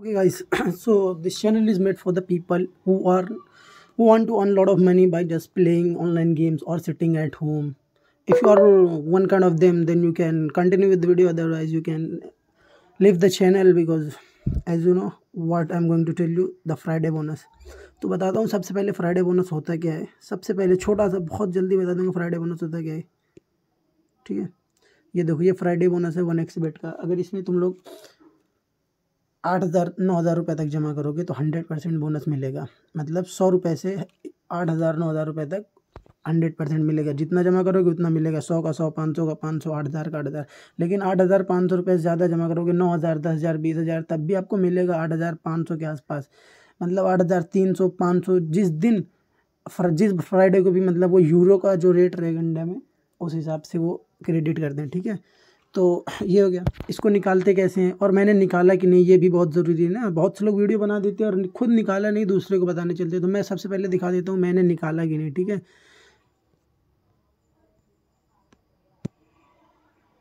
okay guys so this channel is made for the people who are who want to earn a lot of money by just playing online games or sitting at home if you are one kind of them then you can continue with the video otherwise you can leave the channel because as you know what i'm going to tell you the friday bonus तो बताता हूँ सबसे पहले Friday bonus होता क्या है सबसे पहले छोटा सा बहुत जल्दी बता दूँगा फ्राइडे बोनस होता क्या है ठीक है ये देखो ये फ्राइडे बोनस है वन एक्स बेट का अगर इसमें तुम लोग आठ हज़ार नौ हज़ार रुपये तक जमा करोगे तो हंड्रेड परसेंट बोनस मिलेगा मतलब सौ रुपये से आठ हज़ार नौ हज़ार रुपये तक हंड्रेड परसेंट मिलेगा जितना जमा करोगे उतना मिलेगा सौ का सौ पाँच सौ का पाँच सौ आठ हज़ार का आठ हज़ार लेकिन आठ हज़ार पाँच सौ रुपये से ज़्यादा जमा करोगे नौ हज़ार दस हज़ार बीस हज़ार तब भी आपको मिलेगा आठ हज़ार पाँच सौ के आसपास मतलब आठ हज़ार तीन सौ पाँच सौ जिस दिन फर, जिस फ्राइडे को भी मतलब वो यूरो का जो रेट रहेगा इंडिया में उस हिसाब से वो क्रेडिट कर दें ठीक है तो ये हो गया इसको निकालते कैसे हैं और मैंने निकाला कि नहीं ये भी बहुत ज़रूरी है ना बहुत से लोग वीडियो बना देते हैं और खुद निकाला नहीं दूसरे को बताने चलते तो मैं सबसे पहले दिखा देता हूँ मैंने निकाला कि नहीं ठीक है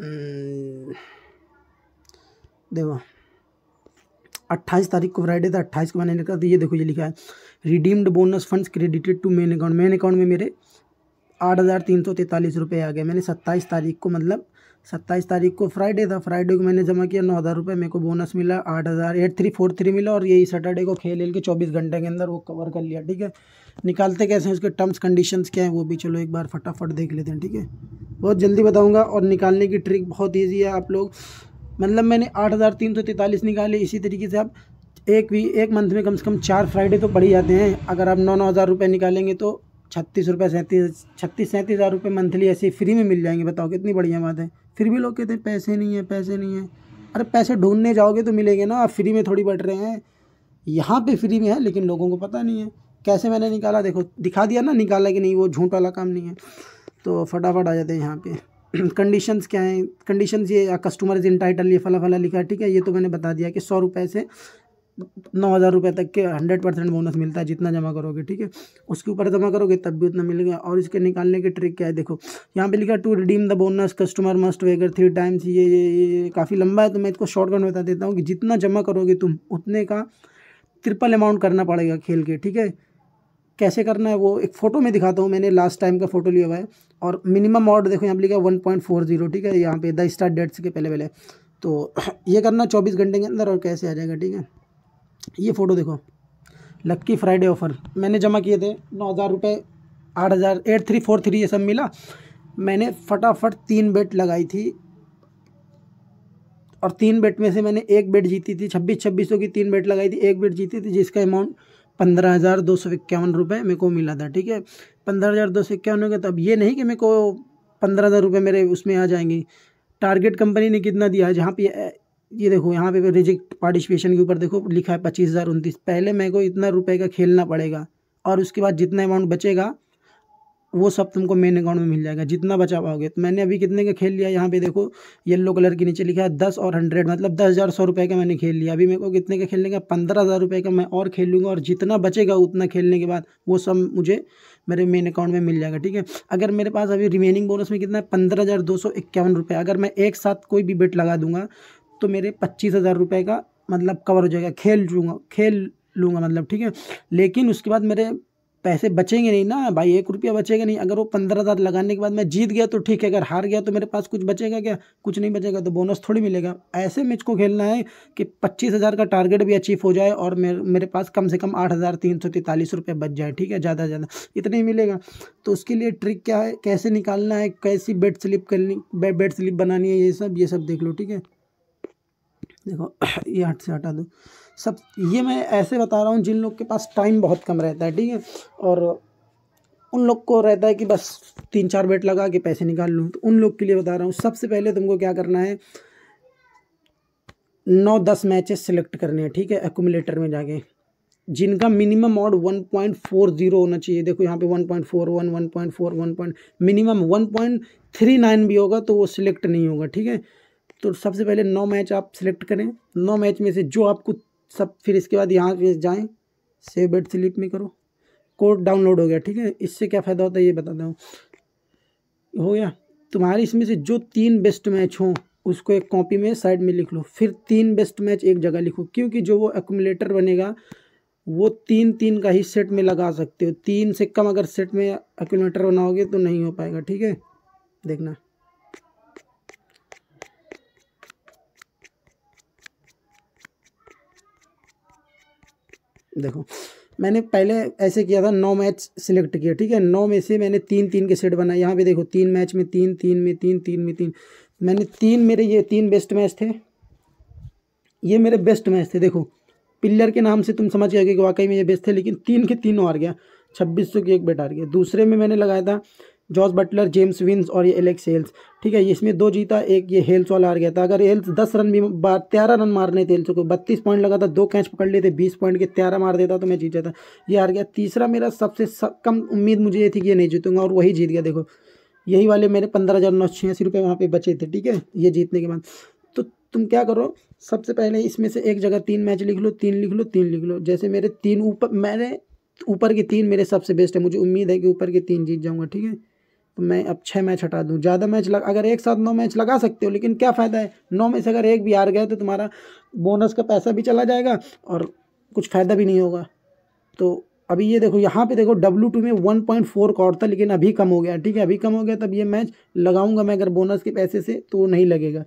हम्म, देखो अट्ठाईस तारीख को फ्राइडे था अट्ठाईस को मैंने निकाल तो ये देखो ये लिखा है redeemed bonus funds credited to main account main account में मेरे आठ हज़ार तीन सौ तैंतालीस रुपये आ गए मैंने सत्ताईस तारीख को मतलब सत्ताईस तारीख को फ्राइडे था फ्राइडे को मैंने जमा किया नौ हज़ार रुपये मेरे को बोनस मिला आठ हज़ार एट थ्री फोर थ्री मिला और यही सैटरडे को खेल खेल के चौबीस घंटे के अंदर वो कवर कर लिया ठीक है निकालते कैसे हैं उसके टर्म्स कंडीशंस क्या हैं वो भी चलो एक बार फटाफट देख लेते हैं ठीक है बहुत जल्दी बताऊँगा और निकालने की ट्रिक बहुत ईजी है आप लोग मतलब मैंने आठ हज़ार तीन सौ निकाले इसी तरीके से आप एक वी एक मंथ में कम से कम चार फ्राइडे तो पड़ ही जाते हैं अगर आप नौ नौ हज़ार रुपये निकालेंगे तो छत्तीस रुपये सैंतीस छत्तीस सैंतीस हज़ार रुपये मंथली ऐसे फ्री में मिल जाएंगे बताओ कितनी बढ़िया बात है फिर भी लोग कहते हैं पैसे नहीं है पैसे नहीं है अरे पैसे ढूंढने जाओगे तो मिलेंगे ना आप फ्री में थोड़ी बढ़ रहे हैं यहाँ पे फ्री में है लेकिन लोगों को पता नहीं है कैसे मैंने निकाला देखो दिखा दिया ना निकाला कि नहीं वो झूठ वाला काम नहीं है तो फटाफट आ जाते हैं यहाँ पे कंडीशंस क्या हैं कंडीशंस ये कस्टमर इज टाइटल ये फला फला लिखा ठीक है ये तो मैंने बता दिया कि सौ रुपये से नौ हज़ार रुपये तक के हंड्रेड परसेंट बोनस मिलता है जितना जमा करोगे ठीक है उसके ऊपर जमा करोगे तब भी उतना मिलेगा और इसके निकालने की ट्रिक क्या है देखो यहाँ पे लिखा to redeem the bonus customer must wager three times ये ये ये काफ़ी लंबा है तो मैं इसको शॉर्टकट बता देता हूँ कि जितना जमा करोगे तुम उतने का ट्रिपल अमाउंट करना पड़ेगा खेल के ठीक है कैसे करना है वो एक फ़ोटो में दिखाता हूँ मैंने लास्ट टाइम का फ़ोटो लिया हुआ है और मिनिमम ऑर्ड देखो यहाँ पे लिखा वन पॉइंट फोर जीरो ठीक है यहाँ पे द स्टार्ट डेट्स के पहले पहले तो ये करना चौबीस घंटे के अंदर और कैसे आ जाएगा ठीक है ये फ़ोटो देखो लक्की फ्राइडे ऑफ़र मैंने जमा किए थे नौ हज़ार रुपये आठ हज़ार एट थ्री फोर थ्री ये सब मिला मैंने फटाफट तीन बेट लगाई थी और तीन बेट में से मैंने एक बेट जीती थी छब्बीस छब्बीस सौ की तीन बेट लगाई थी एक बेट जीती थी जिसका अमाउंट पंद्रह हज़ार दो सौ इक्यावन रुपये मेरे को मिला था ठीक है पंद्रह हज़ार दो सौ इक्यावन का तब ये नहीं कि मेरे को पंद्रह हज़ार रुपये मेरे उसमें आ जाएंगे टारगेट कंपनी ने कितना दिया है जहाँ पे ये देखो यहाँ पे रिजिक्ट पार्टिसिपेशन के ऊपर देखो लिखा है पच्चीस हज़ार उनतीस पहले मेरे को इतना रुपए का खेलना पड़ेगा और उसके बाद जितना अमाउंट बचेगा वो सब तुमको मेन अकाउंट में मिल जाएगा जितना बचा पाओगे तो मैंने अभी कितने का खेल लिया यहाँ पे देखो येलो कलर के नीचे लिखा है दस और हंड्रेड मतलब दस हज़ार सौ रुपये का मैंने खेल लिया अभी मेरे को कितने का खेलने का पंद्रह हज़ार रुपये का मैं और खेलूँगा और जितना बचेगा उतना खेलने के बाद वो सब मुझे मेरे मेन अकाउंट में मिल जाएगा ठीक है अगर मेरे पास अभी रिमेनिंग बोनस में कितना है पंद्रह हज़ार दो सौ इक्यावन रुपये अगर मैं एक साथ कोई भी बेट लगा दूंगा तो मेरे पच्चीस हज़ार रुपये का मतलब कवर हो जाएगा खेल लूँगा खेल लूँगा मतलब ठीक है लेकिन उसके बाद मेरे पैसे बचेंगे नहीं ना भाई एक रुपया बचेगा नहीं अगर वो पंद्रह हज़ार लगाने के बाद मैं जीत गया तो ठीक है अगर हार गया तो मेरे पास कुछ बचेगा क्या कुछ नहीं बचेगा तो बोनस थोड़ी मिलेगा ऐसे मैच को खेलना है कि पच्चीस हज़ार का टारगेट भी अचीव हो जाए और मेरे मेरे पास कम से कम आठ हज़ार तीन सौ तैंतालीस रुपये बच जाए ठीक है ज़्यादा से ज़्यादा इतना ही मिलेगा तो उसके लिए ट्रिक क्या है कैसे निकालना है कैसी बेड स्लिप करनी बेड स्लिप बनानी है ये सब ये सब देख लो ठीक है देखो ये हट से हटा दो सब ये मैं ऐसे बता रहा हूँ जिन लोग के पास टाइम बहुत कम रहता है ठीक है और उन लोग को रहता है कि बस तीन चार बेट लगा के पैसे निकाल लूँ तो उन लोग के लिए बता रहा हूँ सबसे पहले तुमको क्या करना है नौ दस मैचेस सेलेक्ट करने हैं ठीक है एकुमुलेटर में जाके जिनका मिनिमम ऑड 1.40 होना चाहिए देखो यहाँ पे 1.41 वन पॉइंट मिनिमम 1.39 भी होगा तो वो सिलेक्ट नहीं होगा ठीक है तो सबसे पहले नौ मैच आप सिलेक्ट करें नौ मैच में से जो आपको सब फिर इसके बाद यहाँ पे जाएँ सेव बेड स्लिप में करो कोड डाउनलोड हो गया ठीक है इससे क्या फ़ायदा होता है ये बताता हूँ हो गया तुम्हारे इसमें से जो तीन बेस्ट मैच हों उसको एक कॉपी में साइड में लिख लो फिर तीन बेस्ट मैच एक जगह लिखो क्योंकि जो वो एकुमलेटर बनेगा वो तीन तीन का ही सेट में लगा सकते हो तीन से कम अगर सेट में एकमुलेटर बनाओगे तो नहीं हो पाएगा ठीक है देखना देखो मैंने पहले ऐसे किया था नौ मैच सिलेक्ट किया ठीक है नौ में से मैंने तीन तीन के सेट बनाए यहाँ पे देखो तीन मैच में तीन तीन में तीन तीन में तीन मैंने तीन मेरे ये तीन बेस्ट मैच थे ये मेरे बेस्ट मैच थे देखो पिल्लर के नाम से तुम समझ गए कि वाकई में ये बेस्ट थे लेकिन तीन के तीन हार गया छब्बीस सौ की एक बेट हार गया दूसरे में मैंने लगाया था जॉर्ज बटलर जेम्स विंस और ये एलेक्स हेल्स ठीक है इसमें दो जीता एक ये हेल्स वाला हार गया था अगर हेल्स दस रन भी तेरह रन मारने थे हेल्स को बत्तीस पॉइंट लगा था दो कैच पकड़ लेते बीस पॉइंट के तेरह मार देता तो मैं जीत जाता ये हार गया तीसरा मेरा सबसे सब, कम उम्मीद मुझे ये थी कि ये नहीं जीतूंगा और वही जीत गया देखो यही वाले मेरे पंद्रह हज़ार नौ छियासी रुपये वहाँ पर बचे थे ठीक है ये जीतने के बाद तो तुम क्या करो सबसे पहले इसमें से एक जगह तीन मैच लिख लो तीन लिख लो तीन लिख लो जैसे मेरे तीन ऊपर मैंने ऊपर के तीन मेरे सबसे बेस्ट है मुझे उम्मीद है कि ऊपर के तीन जीत जाऊँगा ठीक है तो मैं अब छः मैच हटा दूँ ज़्यादा मैच लग अगर एक साथ नौ मैच लगा सकते हो लेकिन क्या फ़ायदा है नौ में से अगर एक भी हार गए तो तुम्हारा बोनस का पैसा भी चला जाएगा और कुछ फ़ायदा भी नहीं होगा तो अभी ये देखो यहाँ पे देखो डब्ल्यू टू में वन पॉइंट फोर और था लेकिन अभी कम हो गया ठीक है अभी कम हो गया तब ये मैच लगाऊंगा मैं अगर बोनस के पैसे से तो वो नहीं लगेगा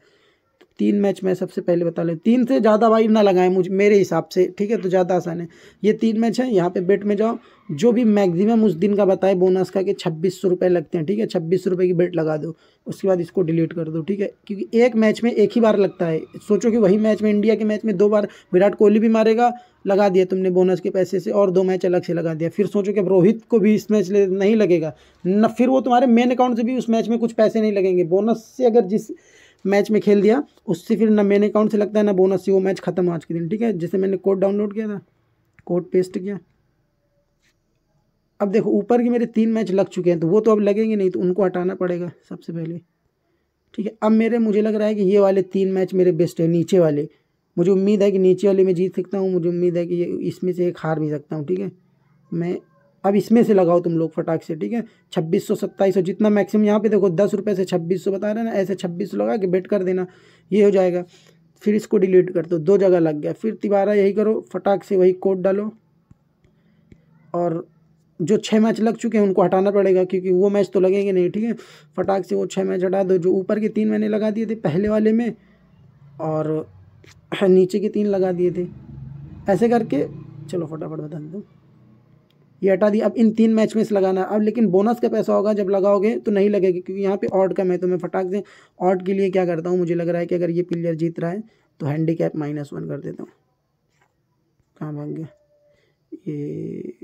तीन मैच मैं सबसे पहले बता लें तीन से ज़्यादा भाई ना लगाएं मुझ मेरे हिसाब से ठीक है तो ज़्यादा आसान है ये तीन मैच है यहाँ पे बेट में जाओ जो भी मैक्सिमम उस दिन का बताए बोनस का कि छब्बीस सौ रुपये लगते हैं ठीक है छब्बीस सौ रुपये की बेट लगा दो उसके बाद इसको डिलीट कर दो ठीक है क्योंकि एक मैच में एक ही बार लगता है सोचो कि वही मैच में इंडिया के मैच में दो बार विराट कोहली भी मारेगा लगा दिया तुमने बोनस के पैसे से और दो मैच अलग से लगा दिया फिर सोचो कि अब रोहित को भी इस मैच नहीं लगेगा न फिर वो तुम्हारे मेन अकाउंट से भी उस मैच में कुछ पैसे नहीं लगेंगे बोनस से अगर जिस मैच में खेल दिया उससे फिर ना मेन अकाउंट से लगता है ना बोनस से वो मैच खत्म आज के दिन ठीक है जैसे मैंने कोड डाउनलोड किया था कोड पेस्ट किया अब देखो ऊपर के मेरे तीन मैच लग चुके हैं तो वो तो अब लगेंगे नहीं तो उनको हटाना पड़ेगा सबसे पहले ठीक है अब मेरे मुझे लग रहा है कि ये वाले तीन मैच मेरे बेस्ट है नीचे वाले मुझे उम्मीद है कि नीचे वाले में जीत सकता हूँ मुझे उम्मीद है कि ये इसमें से एक हार भी सकता हूँ ठीक है मैं अब इसमें से लगाओ तुम लोग फटाक से ठीक है छब्बीस सौ सत्ताईस सौ जितना मैक्सिमम यहाँ पे देखो दस रुपये से छब्बीस सौ बता रहे ना ऐसे छब्बीस सौ लगा के बेट कर देना ये हो जाएगा फिर इसको डिलीट कर दो दो जगह लग गया फिर तिबारा यही करो फटाक से वही कोड डालो और जो छः मैच लग चुके हैं उनको हटाना पड़ेगा क्योंकि वो मैच तो लगेंगे नहीं ठीक है फटाक से वो छः मैच हटा दो जो ऊपर के तीन मैंने लगा दिए थे पहले वाले में और हाँ, नीचे के तीन लगा दिए थे ऐसे करके चलो फटाफट बता दूँ ये हटा दिया अब इन तीन मैच में इस लगाना अब लेकिन बोनस का पैसा होगा जब लगाओगे तो नहीं लगेगा क्योंकि यहाँ पे ऑड कम है तो मैं फटाक दें ऑड के लिए क्या करता हूँ मुझे लग रहा है कि अगर ये प्लेयर जीत रहा है तो हैंडी कैप माइनस वन कर देता हूँ कहाँ भाग गया ये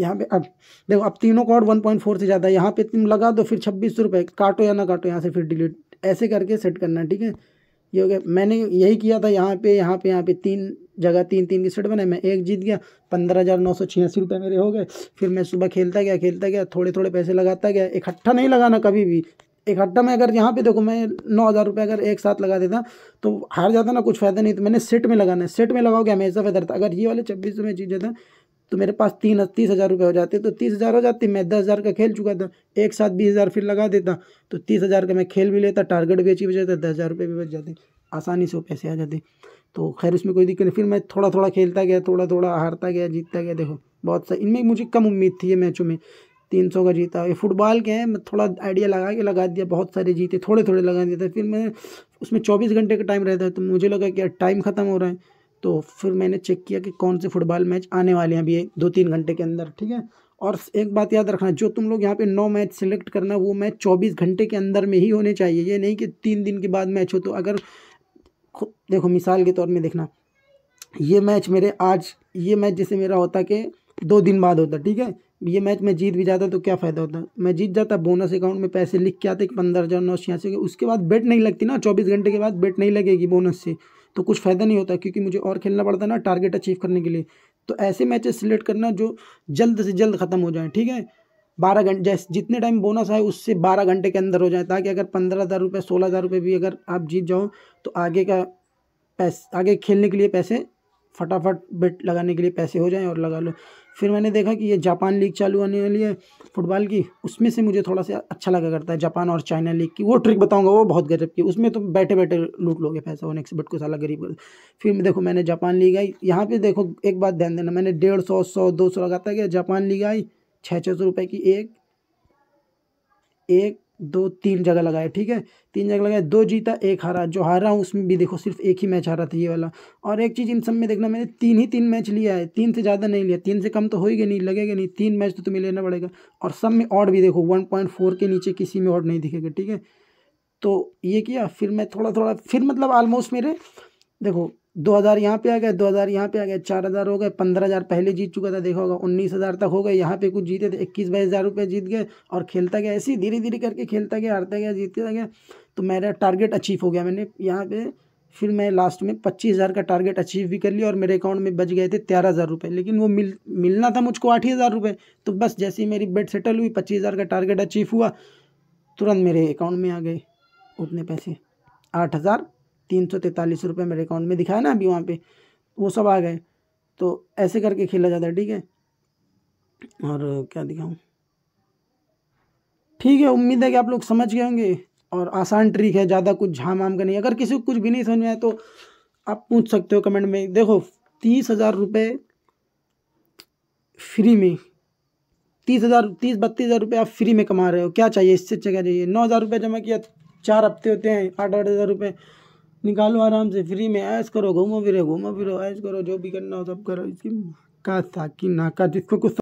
यहाँ पे अब देखो अब तीनों का ऑड वन पॉइंट फोर से ज़्यादा है यहाँ पे तुम लगा दो फिर छब्बीस सौ रुपये काटो या ना काटो यहाँ से फिर डिलीट ऐसे करके सेट करना ठीक है ये हो गया मैंने यही किया था यहाँ पे यहाँ पे यहाँ पे तीन जगह तीन तीन सेट बनाए मैं एक जीत गया पंद्रह हज़ार नौ सौ छियासी रुपये मेरे हो गए फिर मैं सुबह खेलता गया खेलता गया थोड़े थोड़े पैसे लगाता गया इकट्ठा नहीं लगाना कभी भी इकट्ठा में अगर यहाँ पे देखो मैं नौ हज़ार रुपये अगर एक साथ लगा देता तो हार जाता ना कुछ फ़ायदा नहीं तो मैंने सेट में लगाना है सेट में लगाओ गया हमेशा फायदा रहता अगर ये वाले छब्बीस में जीत जाता तो मेरे पास तीन तीस हज़ार रुपये हो जाते तो तीस हज़ार हो जाते मैं दस हज़ार का खेल चुका था एक साथ बीस हज़ार फिर लगा देता तो तीस हज़ार का मैं खेल भी लेता टारगेट भी अच्छी बचाता जाता दस हज़ार रुपये भी बच जाते आसानी से वो पैसे आ जाते तो खैर उसमें कोई दिक्कत नहीं फिर मैं थोड़ा थोड़ा खेलता गया थोड़ा थोड़ा हारता गया जीतता गया देखो बहुत सा इनमें मुझे कम उम्मीद थी ये मैचों में तीन सौ का जीता ये फुटबॉल के हैं मैं थोड़ा आइडिया लगा के लगा दिया बहुत सारे जीते थोड़े थोड़े लगा दिए थे फिर मैं उसमें चौबीस घंटे का टाइम रहता है तो मुझे लगा कि यार टाइम ख़त्म हो रहा है तो फिर मैंने चेक किया कि कौन से फुटबॉल मैच आने वाले हैं अभी दो तीन घंटे के अंदर ठीक है और एक बात याद रखना जो तुम लोग यहाँ पे नौ मैच सेलेक्ट करना वो मैच चौबीस घंटे के अंदर में ही होने चाहिए ये नहीं कि तीन दिन के बाद मैच हो तो अगर देखो मिसाल के तौर में देखना ये मैच मेरे आज ये मैच जैसे मेरा होता कि दो दिन बाद होता ठीक है ये मैच मैं जीत भी जाता तो क्या फ़ायदा होता मैं जीत जाता बोनस अकाउंट में पैसे लिख के आते कि पंद्रह हज़ार नौ छियासी के उसके बाद बेट नहीं लगती ना चौबीस घंटे के बाद बेट नहीं लगेगी बोनस से तो कुछ फ़ायदा नहीं होता क्योंकि मुझे और खेलना पड़ता ना टारगेट अचीव करने के लिए तो ऐसे मैचेस सिलेक्ट करना जो जल्द से जल्द ख़त्म हो जाए ठीक है बारह घंटे जैसे जितने टाइम बोनस आए उससे बारह घंटे के अंदर हो जाए ताकि अगर पंद्रह हज़ार रुपये सोलह हज़ार रुपये भी अगर आप जीत जाओ तो आगे का पैसे आगे खेलने के लिए पैसे फटाफट बेट लगाने के लिए पैसे हो जाएं और लगा लो फिर मैंने देखा कि ये जापान लीग चालू होने वाली है फुटबॉल की उसमें से मुझे थोड़ा सा अच्छा लगा करता है जापान और चाइना लीग की वो ट्रिक बताऊंगा वो बहुत गजब की उसमें तो बैठे बैठे लूट लोगे पैसा वो नेक्स्ट बट को साला गरीब कर फिर देखो मैंने जापान लीग आई यहाँ पर देखो एक बात ध्यान देना मैंने डेढ़ सौ सौ दो सौ लगाता गया जापान लीग आई छः छः सौ रुपये की एक एक दो तीन जगह लगाए ठीक है तीन जगह लगाए दो जीता एक हारा जो हारा हूँ उसमें भी देखो सिर्फ एक ही मैच हारा था ये वाला और एक चीज़ इन सब में देखना मैंने तीन ही तीन मैच लिया है तीन से ज़्यादा नहीं लिया तीन से कम तो हो ही नहीं लगेगा नहीं तीन मैच तो तुम्हें लेना पड़ेगा और सब में ऑड भी देखो वन पॉइंट फोर के नीचे किसी में ऑड नहीं दिखेगा ठीक है तो ये किया फिर मैं थोड़ा थोड़ा फिर मतलब आलमोस्ट मेरे देखो दो हज़ार यहाँ पे आ गए दो हज़ार यहाँ पे आ गए चार हज़ार हो गए पंद्रह हज़ार पहले जीत चुका था देखा होगा उन्नीस हज़ार तक हो गए यहाँ पे कुछ जीते थे इक्कीस बाईस हज़ार रुपये जीत गए और खेलता गया ऐसे ही धीरे धीरे करके खेलता गया हारता गया जीतता गया तो मेरा टारगेट अचीव हो गया मैंने यहाँ पे फिर मैं लास्ट में पच्चीस हज़ार का टारगेट अचीव भी कर लिया और मेरे अकाउंट में बच गए थे तेरह हज़ार रुपये लेकिन वो मिल मिलना था मुझको आठ ही हज़ार रुपये तो बस जैसे ही मेरी बेट सेटल हुई पच्चीस हज़ार का टारगेट अचीव हुआ तुरंत मेरे अकाउंट में आ गए उतने पैसे आठ हज़ार तीन सौ तैंतालीस रुपये मेरे अकाउंट में दिखाया ना अभी वहाँ पे वो सब आ गए तो ऐसे करके खेला जाता है ठीक है और क्या दिखाऊँ ठीक है उम्मीद है कि आप लोग समझ गए होंगे और आसान ट्रिक है ज़्यादा कुछ झाम आम का नहीं अगर किसी को कुछ भी नहीं समझ में आए तो आप पूछ सकते हो कमेंट में देखो तीस हज़ार रुपये फ्री में तीस हज़ार तीस बत्तीस हज़ार रुपये आप फ्री में कमा रहे हो क्या चाहिए इससे अच्छा क्या चाहिए नौ हज़ार रुपये जमा किया चार हफ्ते होते हैं आठ आठ हज़ार रुपये निकालो आराम से फ्री में ऐश करो घूमो फिरो घूमो फिरो ऐश करो जो भी करना हो सब करो इसकी का साकी नाका जिसको कुछ